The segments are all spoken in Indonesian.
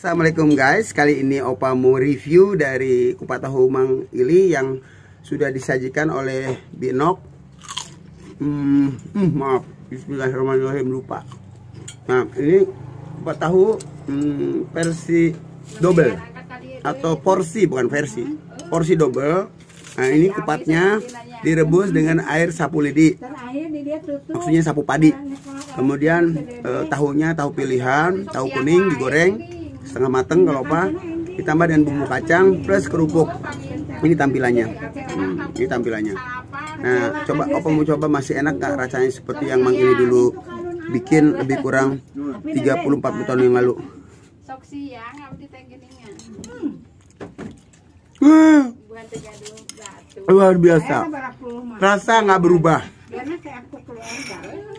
Assalamualaikum guys, kali ini Opa mau review dari kupat tahu Mang Ili yang sudah disajikan oleh Binok. Hmm, hmm maaf, Bismillahirrahmanirrahim lupa. Nah ini kupat tahu hmm, versi double atau porsi bukan versi, porsi double. Nah ini kupatnya direbus dengan air sapu lidi, maksudnya sapu padi. Kemudian eh, tahunya tahu pilihan, tahu kuning digoreng setengah mateng kalau apa ditambah dengan bumbu kacang plus kerupuk ini tampilannya hmm, ini tampilannya nah coba apa mau coba masih enak kak rasanya seperti yang mang ini dulu bikin lebih kurang 30-40 tahun yang lalu hmm. luar biasa rasa nggak berubah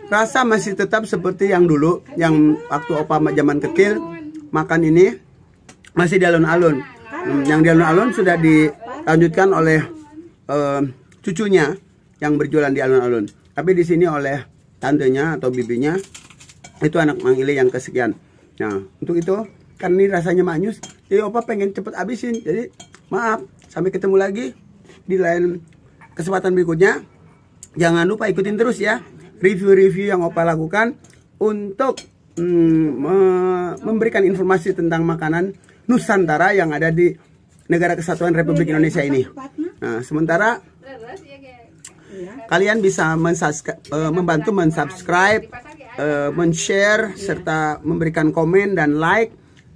rasa masih tetap seperti yang dulu yang waktu opa zaman kecil makan ini masih di alun-alun. Hmm, yang di alun-alun sudah dilanjutkan oleh uh, cucunya yang berjualan di alun-alun. Tapi di sini oleh tantenya atau bibinya itu anak Mang yang kesekian. Nah, untuk itu kan ini rasanya manis. Jadi Opa pengen cepet habisin. Jadi maaf, sampai ketemu lagi di lain kesempatan berikutnya. Jangan lupa ikutin terus ya review-review yang Opa lakukan untuk hmm, memberikan informasi tentang makanan Nusantara yang ada di Negara Kesatuan Republik iya, Indonesia ini. Nah, sementara iya, iya. kalian bisa eh, membantu mensubscribe, eh, menshare serta memberikan komen dan like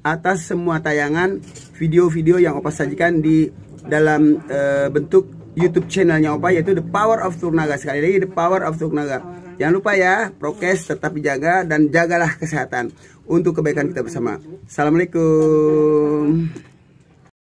atas semua tayangan video-video yang Opa sajikan di dalam eh, bentuk YouTube channelnya Opa yaitu The Power of Surnaga sekali lagi The Power of Surnaga. Jangan lupa ya prokes tetap dijaga dan jagalah kesehatan untuk kebaikan kita bersama. Assalamualaikum.